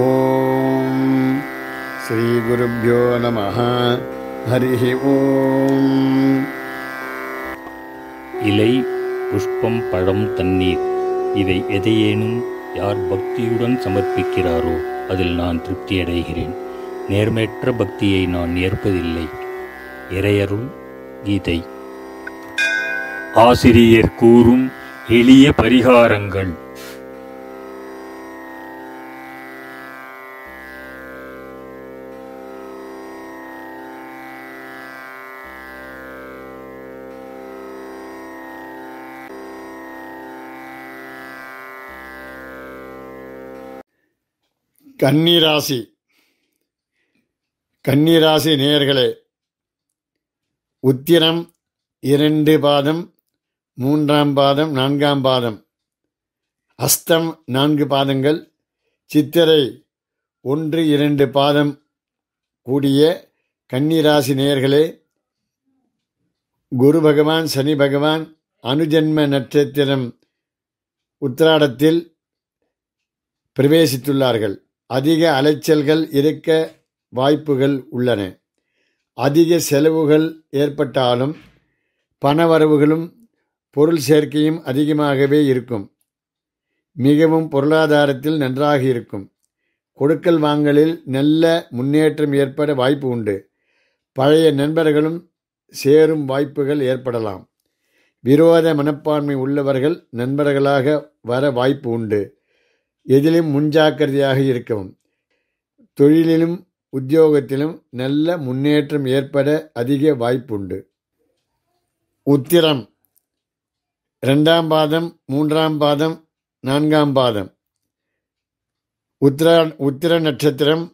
ஓம் ஸ்ரீ குருப்போ நம ஹரி ஓம் இலை புஷ்பம் பழம் தண்ணீர் இவை எதையேனும் யார் பக்தியுடன் சமர்ப்பிக்கிறாரோ அதில் நான் திருப்தி அடைகிறேன் நேர்மையற்ற பக்தியை நான் ஏற்பதில்லை இறையருள் கீதை ஆசிரியர் கூறும் எளிய பரிகாரங்கள் கன்னிராசி கன்னிராசி நேயர்களே உத்திரம் இரண்டு பாதம் மூன்றாம் பாதம் நான்காம் பாதம் அஸ்தம் நான்கு பாதங்கள் சித்திரை ஒன்று இரண்டு பாதம் கூடிய கன்னிராசி நேயர்களே குரு பகவான் சனி பகவான் அனுஜன்ம நட்சத்திரம் உத்திராடத்தில் பிரவேசித்துள்ளார்கள் அதிக அலைச்சல்கள் இருக்க வாய்ப்புகள் உள்ளன அதிக செலவுகள் ஏற்பட்டாலும் பணவரவுகளும் பொருள் சேர்க்கையும் அதிகமாகவே இருக்கும் மிகவும் பொருளாதாரத்தில் நன்றாக இருக்கும் கொடுக்கல் வாங்கலில் நல்ல முன்னேற்றம் ஏற்பட வாய்ப்பு உண்டு பழைய நண்பர்களும் சேரும் வாய்ப்புகள் ஏற்படலாம் விரோத மனப்பான்மை உள்ளவர்கள் நண்பர்களாக வர வாய்ப்பு உண்டு எதிலும் முன்ஜாக்கிரதையாக இருக்கவும் தொழிலிலும் உத்தியோகத்திலும் நல்ல முன்னேற்றம் ஏற்பட அதிக வாய்ப்புண்டு உத்திரம் ரெண்டாம் பாதம் மூன்றாம் பாதம் நான்காம் பாதம் உத்திர உத்திர நட்சத்திரம்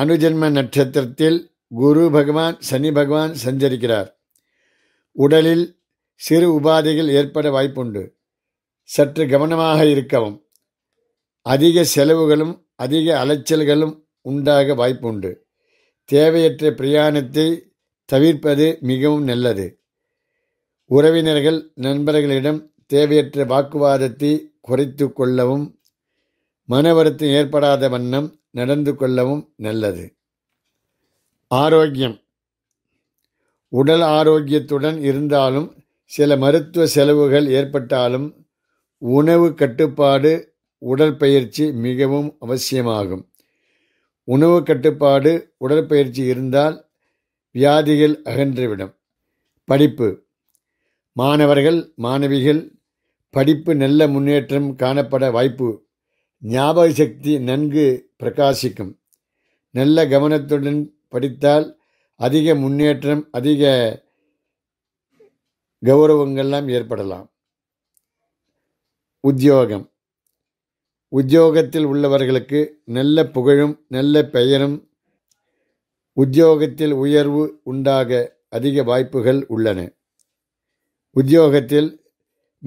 அனுஜன்ம நட்சத்திரத்தில் குரு பகவான் சனி பகவான் சஞ்சரிக்கிறார் உடலில் சிறு உபாதைகள் ஏற்பட வாய்ப்புண்டு சற்று கவனமாக இருக்கவும் அதிக செலவுகளும் அதிக அலைச்சல்களும் உண்டாக வாய்ப்புண்டு தேவையற்ற பிரயாணத்தை தவிர்ப்பது மிகவும் நல்லது உறவினர்கள் நண்பர்களிடம் தேவையற்ற வாக்குவாதத்தை குறைத்து கொள்ளவும் மன வருத்தம் ஏற்படாத வண்ணம் நடந்து கொள்ளவும் நல்லது ஆரோக்கியம் உடல் ஆரோக்கியத்துடன் இருந்தாலும் சில மருத்துவ செலவுகள் ஏற்பட்டாலும் உணவு கட்டுப்பாடு உடற்பயிற்சி மிகவும் அவசியமாகும் உணவு கட்டுப்பாடு உடற்பயிற்சி இருந்தால் வியாதிகள் அகன்றுவிடும் படிப்பு மாணவர்கள் மாணவிகள் படிப்பு நல்ல முன்னேற்றம் காணப்பட வாய்ப்பு ஞாபக சக்தி நன்கு பிரகாசிக்கும் நல்ல கவனத்துடன் படித்தால் அதிக முன்னேற்றம் அதிக கௌரவங்கள்லாம் ஏற்படலாம் உத்தியோகம் உத்தியோகத்தில் உள்ளவர்களுக்கு நல்ல புகழும் நல்ல பெயரும் உத்தியோகத்தில் உயர்வு உண்டாக அதிக வாய்ப்புகள் உள்ளன உத்தியோகத்தில்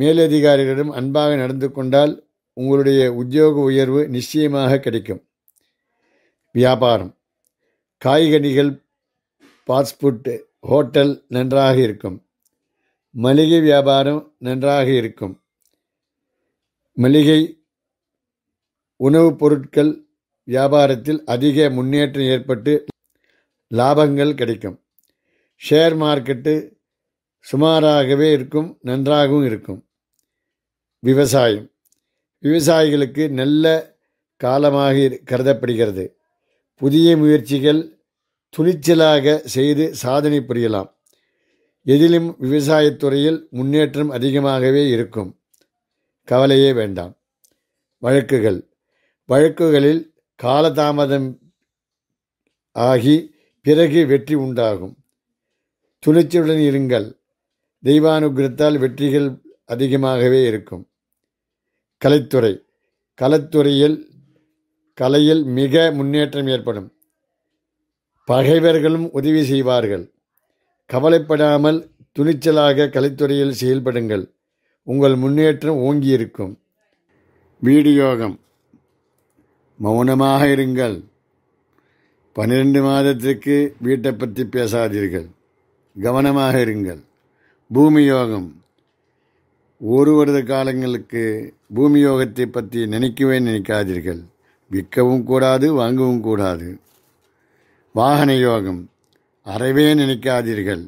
மேலதிகாரிகளிடம் அன்பாக நடந்து கொண்டால் உங்களுடைய உத்தியோக உயர்வு நிச்சயமாக கிடைக்கும் வியாபாரம் காய்கனிகள் பாஸ்புட் ஹோட்டல் நன்றாக இருக்கும் மளிகை வியாபாரம் நன்றாக இருக்கும் மளிகை உணவுப் பொருட்கள் வியாபாரத்தில் அதிக முன்னேற்றம் ஏற்பட்டு லாபங்கள் கிடைக்கும் ஷேர் மார்க்கெட்டு சுமாராகவே இருக்கும் நன்றாகவும் இருக்கும் விவசாயம் விவசாயிகளுக்கு நல்ல காலமாக கருதப்படுகிறது புதிய முயற்சிகள் துணிச்சலாக செய்து சாதனை புரியலாம் எதிலும் விவசாயத்துறையில் முன்னேற்றம் அதிகமாகவே இருக்கும் கவலையே வேண்டாம் வழக்குகள் வழக்குகளில் காலதாமதம் ஆகி பிறகு வெற்றி உண்டாகும் துணிச்சலுடன் இருங்கள் தெய்வானுகிரத்தால் வெற்றிகள் அதிகமாகவே இருக்கும் கலைத்துறை கலைத்துறையில் கலையில் மிக முன்னேற்றம் ஏற்படும் பகைவர்களும் உதவி செய்வார்கள் கவலைப்படாமல் துணிச்சலாக கலைத்துறையில் செயல்படுங்கள் உங்கள் முன்னேற்றம் ஓங்கியிருக்கும் வீடியோகம் மௌனமாக இருங்கள் பன்னிரெண்டு மாதத்திற்கு வீட்டை பற்றி பேசாதீர்கள் கவனமாக இருங்கள் பூமி யோகம் ஒரு வருட காலங்களுக்கு பூமி யோகத்தை பற்றி நினைக்கவே நினைக்காதீர்கள் விற்கவும் கூடாது வாங்கவும் கூடாது வாகன யோகம் அறவே நினைக்காதீர்கள்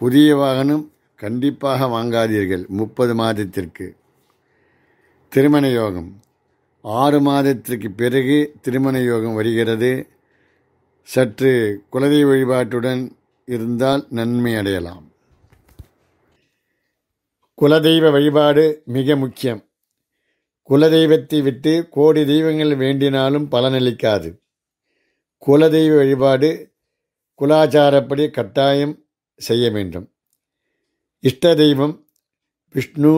புதிய வாகனம் கண்டிப்பாக வாங்காதீர்கள் முப்பது மாதத்திற்கு திருமண யோகம் ஆறு மாதத்திற்கு பிறகு திருமண யோகம் வருகிறது சற்று குலதெய்வ வழிபாட்டுடன் இருந்தால் நன்மை அடையலாம் குலதெய்வ வழிபாடு மிக முக்கியம் குலதெய்வத்தை விட்டு கோடி தெய்வங்கள் வேண்டினாலும் பலனளிக்காது குலதெய்வ வழிபாடு குலாச்சாரப்படி கட்டாயம் செய்ய வேண்டும் இஷ்ட தெய்வம் விஷ்ணு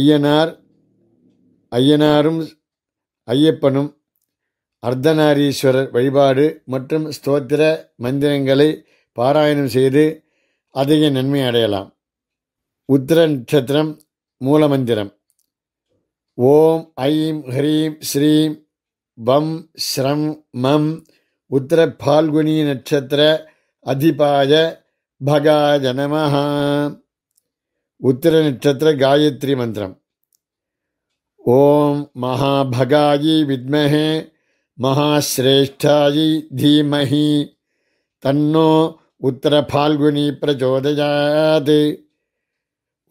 ஐயனார் ஐயனாரும் ஐயப்பனும் அர்த்தநாரீஸ்வரர் வழிபாடு மற்றும் ஸ்தோத்திர மந்திரங்களை பாராயணம் செய்து அதிக நன்மை அடையலாம் உத்திர நட்சத்திரம் மூலமந்திரம் ஓம் ஐம் ஹ்ரீம் ஸ்ரீம் பம் ஸ்ரம் மம் உத்திர பால்குனி நட்சத்திர அதிபாய பகாஜ நமஹா உத்திர நட்சத்திர காயத்ரி மந்திரம் ஓம் மகாபகாயி வித்மஹே மகாஸ்ரேஷ்டாயி தீமஹி தன்னோ உத்தரபால்குனி பிரச்சோதயாது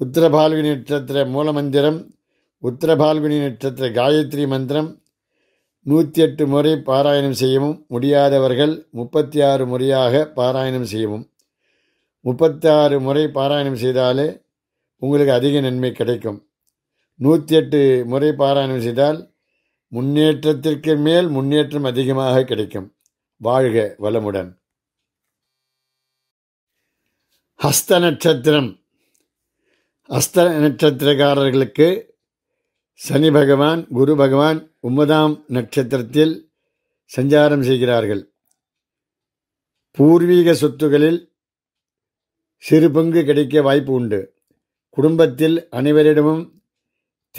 உத்தரபால்குனி நட்சத்திர மூலமந்திரம் உத்தரபால்குனி நட்சத்திர காயத்ரி மந்திரம் நூற்றி எட்டு முறை பாராயணம் செய்யவும் முடியாதவர்கள் முப்பத்தி ஆறு முறையாக பாராயணம் செய்யவும் முப்பத்தாறு முறை பாராயணம் செய்தாலே உங்களுக்கு அதிக நன்மை கிடைக்கும் நூற்றி எட்டு முறை பாராயணம் செய்தால் முன்னேற்றத்திற்கு மேல் முன்னேற்றம் அதிகமாக கிடைக்கும் வாழ்க வளமுடன் ஹஸ்த நட்சத்திரம் ஹஸ்த நட்சத்திரக்காரர்களுக்கு சனி பகவான் குரு பகவான் உம்மதாம் நட்சத்திரத்தில் சஞ்சாரம் செய்கிறார்கள் பூர்வீக சொத்துகளில் சிறு பங்கு கிடைக்க வாய்ப்பு உண்டு குடும்பத்தில் அனைவரிடமும்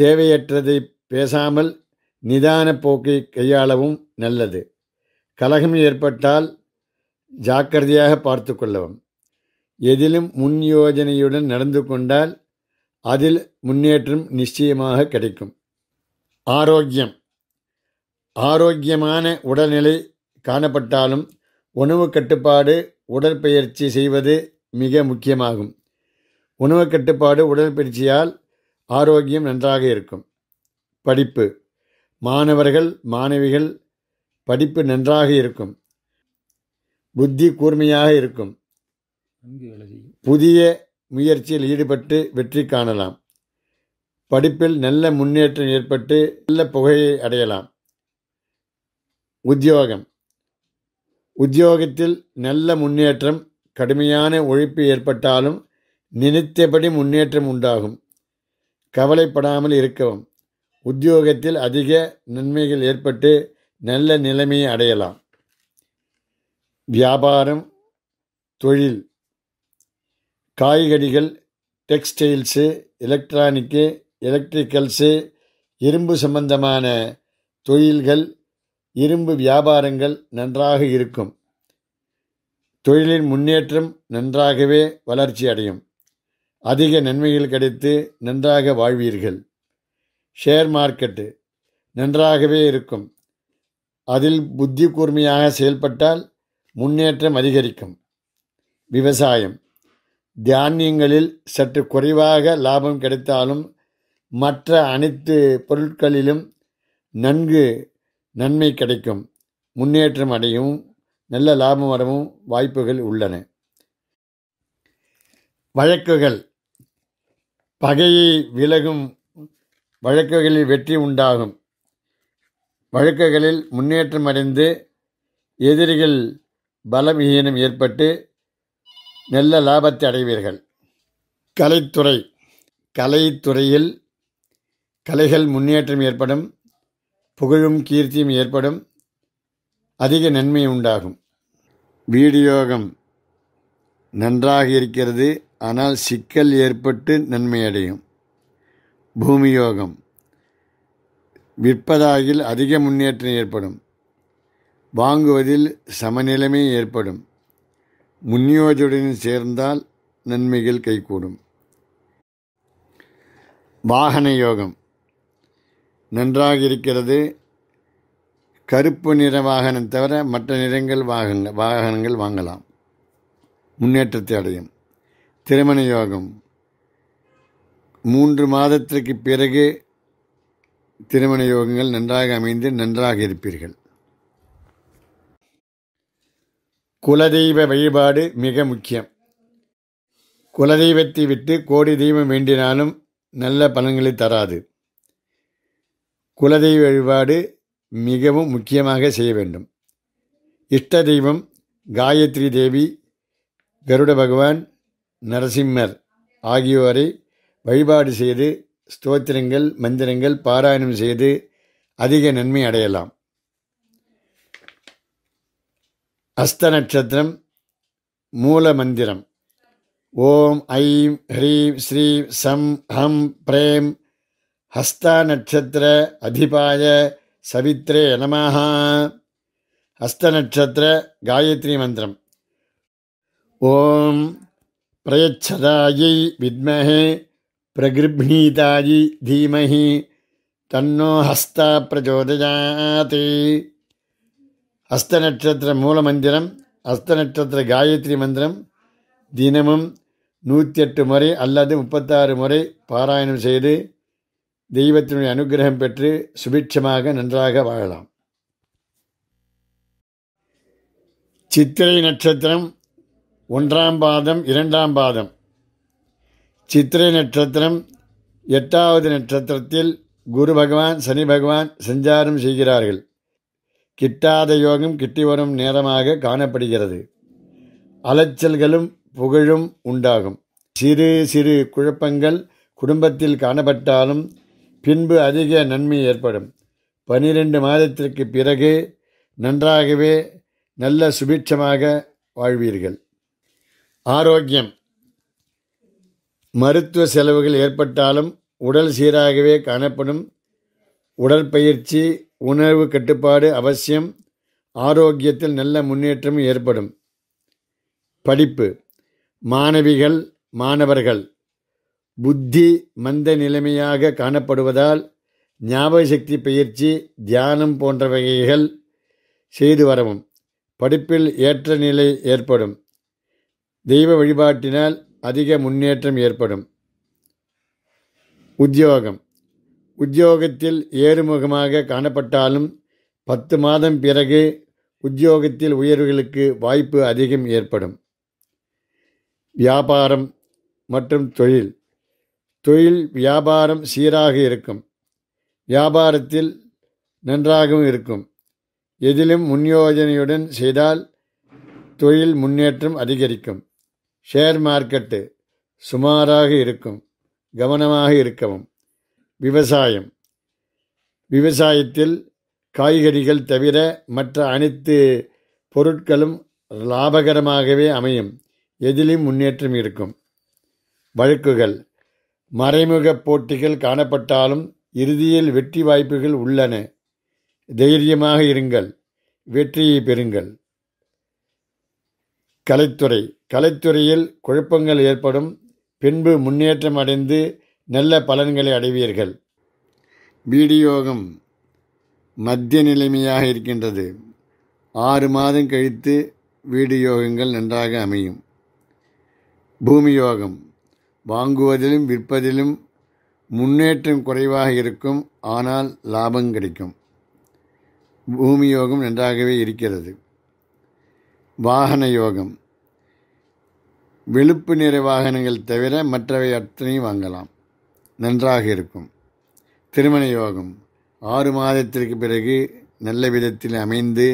தேவையற்றதை பேசாமல் நிதான போக்கை கையாளவும் நல்லது கலகம் ஏற்பட்டால் ஜாக்கிரதையாக பார்த்து கொள்ளவும் எதிலும் முன் யோஜனையுடன் நடந்து கொண்டால் அதில் முன்னேற்றம் நிச்சயமாக கிடைக்கும் ஆரோக்கியம் ஆரோக்கியமான உடல்நிலை காணப்பட்டாலும் உணவு கட்டுப்பாடு உடற்பயிற்சி செய்வது மிக முக்கியமாகும் உணவு கட்டுப்பாடு உடற்பயிற்சியால் ஆரோக்கியம் நன்றாக இருக்கும் படிப்பு மாணவர்கள் மாணவிகள் படிப்பு நன்றாக இருக்கும் புத்தி கூர்மையாக இருக்கும் புதிய முயற்சியில் ஈடுபட்டு வெற்றி காணலாம் படிப்பில் நல்ல முன்னேற்றம் ஏற்பட்டு நல்ல புகையை அடையலாம் உத்தியோகம் உத்தியோகத்தில் நல்ல முன்னேற்றம் கடுமையான ஒழிப்பு ஏற்பட்டாலும் நினைத்தபடி முன்னேற்றம் உண்டாகும் கவலைப்படாமல் இருக்கவும் உத்தியோகத்தில் அதிக நன்மைகள் ஏற்பட்டு நல்ல நிலைமையை அடையலாம் வியாபாரம் தொழில் காய்கறிகள் டெக்ஸ்டைல்ஸு எலக்ட்ரானிக்கு எலக்ட்ரிக்கல்ஸு இரும்பு சம்பந்தமான தொழில்கள் இரும்பு வியாபாரங்கள் நன்றாக இருக்கும் தொழிலின் முன்னேற்றம் நன்றாகவே வளர்ச்சி அடையும் அதிக நன்மைகள் கிடைத்து நன்றாக வாழ்வீர்கள் ஷேர் மார்க்கெட்டு நன்றாகவே இருக்கும் அதில் புத்தி கூர்மையாக செயல்பட்டால் முன்னேற்றம் அதிகரிக்கும் விவசாயம் தானியங்களில் சற்று குறைவாக லாபம் கிடைத்தாலும் மற்ற அனைத்து பொருட்களிலும் நன்கு நன்மை கிடைக்கும் முன்னேற்றம் அடையவும் நல்ல லாபம் வரவும் வாய்ப்புகள் உள்ளன வழக்குகள் பகையை விலகும் வழக்குகளில் வெற்றி உண்டாகும் வழக்குகளில் முன்னேற்றம் அடைந்து எதிரிகள் பலவிஹீனம் ஏற்பட்டு நல்ல லாபத்தை அடைவீர்கள் கலைத்துறை கலைத்துறையில் கலைகள் முன்னேற்றம் ஏற்படும் புகழும் கீர்த்தியும் ஏற்படும் அதிக நன்மை உண்டாகும் வீடியோகம் நன்றாக இருக்கிறது ஆனால் சிக்கல் ஏற்பட்டு நன்மையடையும் பூமியோகம் விற்பதாகில் அதிக முன்னேற்றம் ஏற்படும் வாங்குவதில் சமநிலைமை ஏற்படும் முன்னியோஜுடன் சேர்ந்தால் நன்மைகள் கைகூடும் வாகன யோகம் நன்றாக இருக்கிறது கருப்பு நிற வாகனம் தவிர மற்ற நிறங்கள் வாகன வாகனங்கள் வாங்கலாம் முன்னேற்றத்தை அடையும் திருமண யோகம் மூன்று மாதத்திற்கு பிறகு திருமண யோகங்கள் நன்றாக அமைந்து நன்றாக இருப்பீர்கள் குலதெய்வ வழிபாடு மிக முக்கியம் குலதெய்வத்தை விட்டு கோடி தெய்வம் வேண்டினாலும் நல்ல பலன்களை தராது குலதெய்வ வழிபாடு மிகவும் முக்கியமாக செய்ய வேண்டும் இஷ்ட தெய்வம் காயத்ரி தேவி கருட பகவான் நரசிம்மர் ஆகியோரை வழிபாடு செய்து ஸ்தோத்திரங்கள் மந்திரங்கள் பாராயணம் செய்து அதிக நன்மை அடையலாம் அஸ்த நட்சத்திரம் மூல மந்திரம் ஓம் ஐம் ஹ்ரீம் ஸ்ரீம் சம் ஹம் பிரேம் ஹஸ்த நட்சத்திர அதிபாய சவித்ரே நமஹா ஹஸ்த நட்சத்திர காயத்ரி மந்திரம் ஓம் பிரயச்சதாயை வித்மஹே பிரகிருப்ணீதாயி தீமஹி தன்னோ ஹஸ்தா பிரச்சோதயாத் ஹஸ்த நட்சத்திர மூல மந்திரம் ஹஸ்த நட்சத்திர காயத்ரி மந்திரம் தினமும் நூற்றி எட்டு முறை அல்லது முப்பத்தாறு முறை பாராயணம் செய்து தெய்வத்தினுடைய அனுகிரகம் பெற்று சுபிட்சமாக நன்றாக வாழலாம் சித்திரை நட்சத்திரம் ஒன்றாம் பாதம் இரண்டாம் பாதம் சித்திரை நட்சத்திரம் எட்டாவது நட்சத்திரத்தில் குரு பகவான் சனி பகவான் சஞ்சாரம் செய்கிறார்கள் கிட்டாத யோகம் கிட்டி வரும் நேரமாக காணப்படுகிறது அலைச்சல்களும் புகழும் உண்டாகும் சிறு சிறு குழப்பங்கள் குடும்பத்தில் காணப்பட்டாலும் பின்பு அதிக நன்மை ஏற்படும் பனிரெண்டு மாதத்திற்கு பிறகு நன்றாகவே நல்ல சுபிட்சமாக வாழ்வீர்கள் ஆரோக்கியம் மருத்துவ செலவுகள் ஏற்பட்டாலும் உடல் சீராகவே காணப்படும் உடற்பயிற்சி உணவு கட்டுப்பாடு அவசியம் ஆரோக்கியத்தில் நல்ல முன்னேற்றம் ஏற்படும் படிப்பு மாணவிகள் மாணவர்கள் புத்தி மந்த நிலைமையாக காணப்படுவதால் ஞாபக சக்தி பயிற்சி தியானம் போன்ற வகைகள் செய்து வரவும் படிப்பில் ஏற்ற நிலை ஏற்படும் தெய்வ வழிபாட்டினால் அதிக முன்னேற்றம் ஏற்படும் உத்தியோகம் உத்தியோகத்தில் ஏறுமுகமாக காணப்பட்டாலும் பத்து மாதம் பிறகு உத்தியோகத்தில் உயர்வுகளுக்கு வாய்ப்பு அதிகம் ஏற்படும் வியாபாரம் மற்றும் தொழில் தொழில் வியாபாரம் சீராக இருக்கும் வியாபாரத்தில் நன்றாகவும் இருக்கும் எதிலும் முன்யோஜனையுடன் செய்தால் தொழில் முன்னேற்றம் அதிகரிக்கும் ஷேர் மார்க்கெட்டு சுமாராக இருக்கும் கவனமாக இருக்கவும் விவசாயம் விவசாயத்தில் காய்கறிகள் தவிர மற்ற அனைத்து பொருட்களும் லாபகரமாகவே அமையும் எதிலும் முன்னேற்றம் இருக்கும் வழக்குகள் மறைமுக போட்டிகள் காணப்பட்டாலும் இறுதியில் வெற்றி வாய்ப்புகள் உள்ளன தைரியமாக இருங்கள் வெற்றியை பெறுங்கள் கலைத்துறை கலைத்துறையில் குழப்பங்கள் ஏற்படும் பின்பு முன்னேற்றம் அடைந்து நல்ல பலன்களை அடைவீர்கள் வீடியோகம் மத்திய நிலைமையாக இருக்கின்றது ஆறு மாதம் கழித்து வீடியோகங்கள் நன்றாக அமையும் பூமி யோகம் வாங்குவதிலும் விற்பதிலும் முன்னேற்றம் குறைவாக இருக்கும் ஆனால் லாபம் கிடைக்கும் பூமி யோகம் நன்றாகவே இருக்கிறது வாகன யோகம் வெளுப்பு நிற வாகனங்கள் தவிர மற்றவை அத்தனையும் வாங்கலாம் நன்றாக இருக்கும் திருமண யோகம் ஆறு மாதத்திற்கு பிறகு நல்ல விதத்தில் அமைந்து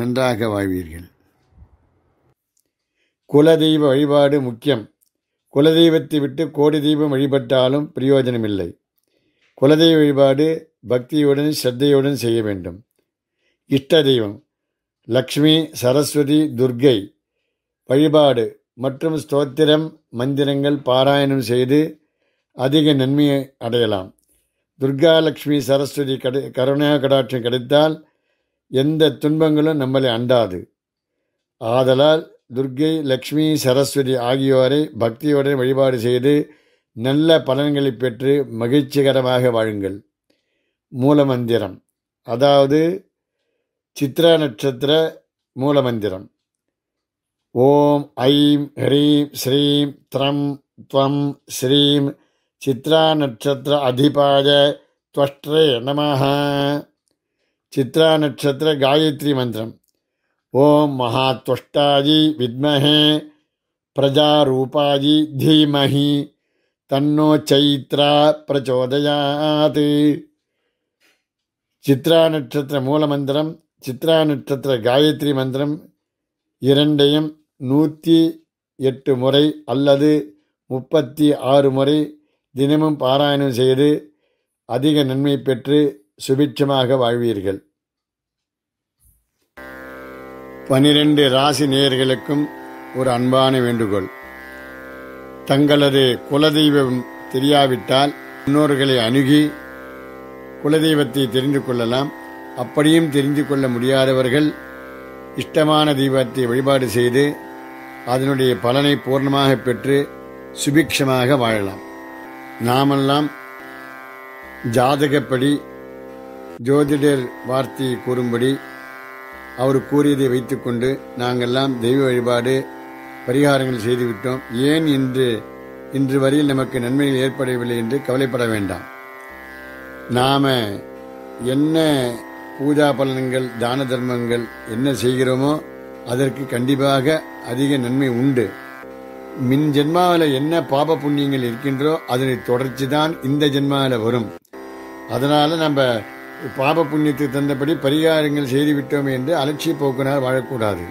நன்றாக வாழ்வீர்கள் குலதெய்வ வழிபாடு முக்கியம் குலதெய்வத்தை விட்டு கோடி தெய்வம் வழிபட்டாலும் பிரயோஜனமில்லை குலதெய்வ வழிபாடு பக்தியுடன் ஸ்ரத்தையுடன் செய்ய வேண்டும் இஷ்ட தெய்வம் லக்ஷ்மி சரஸ்வதி துர்கை வழிபாடு மற்றும் ஸ்தோத்திரம் மந்திரங்கள் பாராயணம் செய்து அதிக நன்மையை அடையலாம் துர்கா லக்ஷ்மி சரஸ்வதி கடை கருணையாக கடாட்சம் கிடைத்தால் எந்த துன்பங்களும் நம்மளை அண்டாது ஆதலால் துர்கை லக்ஷ்மி சரஸ்வதி ஆகியோரை பக்தியுடன் வழிபாடு செய்து நல்ல பலன்களை பெற்று மகிழ்ச்சிகரமாக வாழுங்கள் மூலமந்திரம் அதாவது சித்திர நட்சத்திர மூலமந்திரம் ஓம் ऐं ह्रीं श्रीं त्रं त्वं श्रीं சித்ரா नक्षत्र अधिपाय त्वष्ट्रे नमः चित्रा नक्षत्र गायत्री मंत्रम ओम महात्वष्टाजी विद्महे प्रजारूपाजी धीमहि तन्नो चैत्रा प्रचोदयात् चित्रा नक्षत्र मूलमंत्रम சித்ரா நட்சத்திர காயத்ரி மந்திரம் இரண்டையும் நூற்றி எட்டு முறை அல்லது முப்பத்தி ஆறு முறை தினமும் பாராயணம் செய்து அதிக நன்மை பெற்று சுபிட்சமாக வாழ்வீர்கள் பனிரெண்டு ராசி நேயர்களுக்கும் ஒரு அன்பான வேண்டுகோள் தங்களது குலதெய்வம் தெரியாவிட்டால் முன்னோர்களை அணுகி குலதெய்வத்தை தெரிந்து கொள்ளலாம் அப்படியும் தெரிந்து கொள்ள முடியாதவர்கள் இஷ்டமான தீபத்தை வழிபாடு செய்து அதனுடைய பலனை பூர்ணமாக பெற்று சுபிக்ஷமாக வாழலாம் நாமெல்லாம் ஜாதகப்படி ஜோதிடர் வார்த்தையை கூறும்படி அவர் கூறியதை வைத்துக்கொண்டு நாங்கள்லாம் தெய்வ வழிபாடு பரிகாரங்கள் செய்துவிட்டோம் ஏன் இன்று இன்று வரையில் நமக்கு நன்மைகள் ஏற்படவில்லை என்று கவலைப்பட வேண்டாம் நாம என்ன பூஜா பலன்கள் தான தர்மங்கள் என்ன செய்கிறோமோ அதற்கு கண்டிப்பாக அதிக நன்மை உண்டு மின் ஜென்மாவில் என்ன பாப புண்ணியங்கள் இருக்கின்றோ அதனை தொடர்ச்சி தான் இந்த ஜென்மாவில் வரும் அதனால நம்ம பாப புண்ணியத்துக்கு தந்தபடி பரிகாரங்கள் விட்டோம் என்று அலட்சிய போக்குனால் வாழக்கூடாது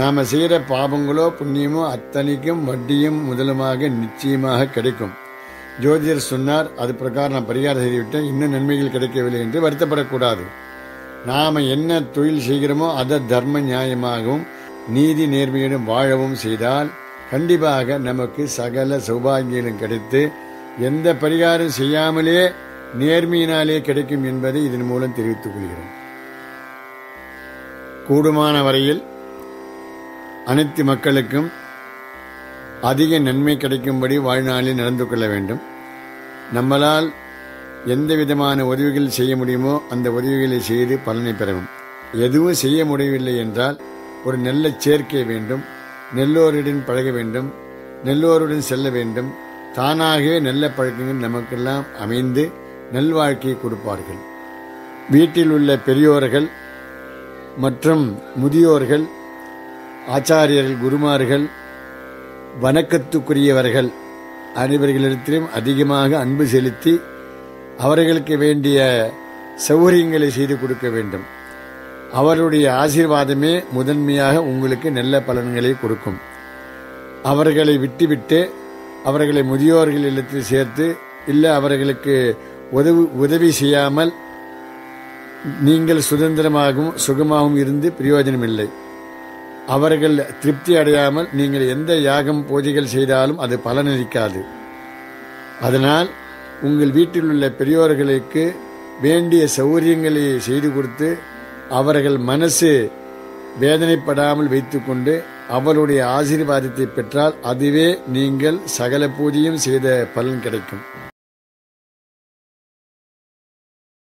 நாம் செய்கிற பாபங்களோ புண்ணியமோ அத்தனைக்கும் வட்டியும் முதலுமாக நிச்சயமாக கிடைக்கும் ஜோதிடர் சொன்னார் அது பிரகாரம் நான் பரிகாரம் செய்துவிட்டேன் இன்னும் நன்மைகள் கிடைக்கவில்லை என்று வருத்தப்படக்கூடாது நாம் என்ன தொழில் செய்கிறோமோ அதை தர்ம நியாயமாகவும் நீதி நேர்மையிடம் வாழவும் செய்தால் கண்டிப்பாக நமக்கு சகல சௌபாகியங்களும் கிடைத்து எந்த பரிகாரம் செய்யாமலே நேர்மையினாலே கிடைக்கும் என்பதை இதன் மூலம் தெரிவித்துக் கொள்கிறோம் கூடுமான வரையில் அனைத்து மக்களுக்கும் அதிக நன்மை கிடைக்கும்படி வாழ்நாளில் நடந்து கொள்ள வேண்டும் நம்மளால் எந்த விதமான உதவிகள் செய்ய முடியுமோ அந்த உதவிகளை செய்து பலனை பெறவும் எதுவும் செய்ய முடியவில்லை என்றால் ஒரு நல்ல சேர்க்கை வேண்டும் நெல்லோருடன் பழக வேண்டும் நெல்லோருடன் செல்ல வேண்டும் தானாகவே நல்ல பழக்கங்கள் நமக்கெல்லாம் அமைந்து நல்வாழ்க்கையை கொடுப்பார்கள் வீட்டில் உள்ள பெரியோர்கள் மற்றும் முதியோர்கள் ஆச்சாரியர்கள் குருமார்கள் வணக்கத்துக்குரியவர்கள் அனைவர்களிடத்திலும் அதிகமாக அன்பு செலுத்தி அவர்களுக்கு வேண்டிய சௌகரியங்களை செய்து கொடுக்க வேண்டும் அவருடைய ஆசீர்வாதமே முதன்மையாக உங்களுக்கு நல்ல பலன்களை கொடுக்கும் அவர்களை விட்டுவிட்டு அவர்களை முதியோர்கள் இல்லத்தில் சேர்த்து இல்லை அவர்களுக்கு உதவி உதவி செய்யாமல் நீங்கள் சுதந்திரமாகவும் சுகமாகவும் இருந்து பிரயோஜனம் இல்லை அவர்கள் திருப்தி அடையாமல் நீங்கள் எந்த யாகம் பூஜைகள் செய்தாலும் அது பலனளிக்காது அதனால் உங்கள் வீட்டில் உள்ள பெரியோர்களுக்கு வேண்டிய சௌகரியங்களை செய்து கொடுத்து அவர்கள் மனசு வேதனைப்படாமல் வைத்துக்கொண்டு அவருடைய ஆசீர்வாதத்தை பெற்றால் அதுவே நீங்கள் சகல பூஜையும் செய்த பலன் கிடைக்கும்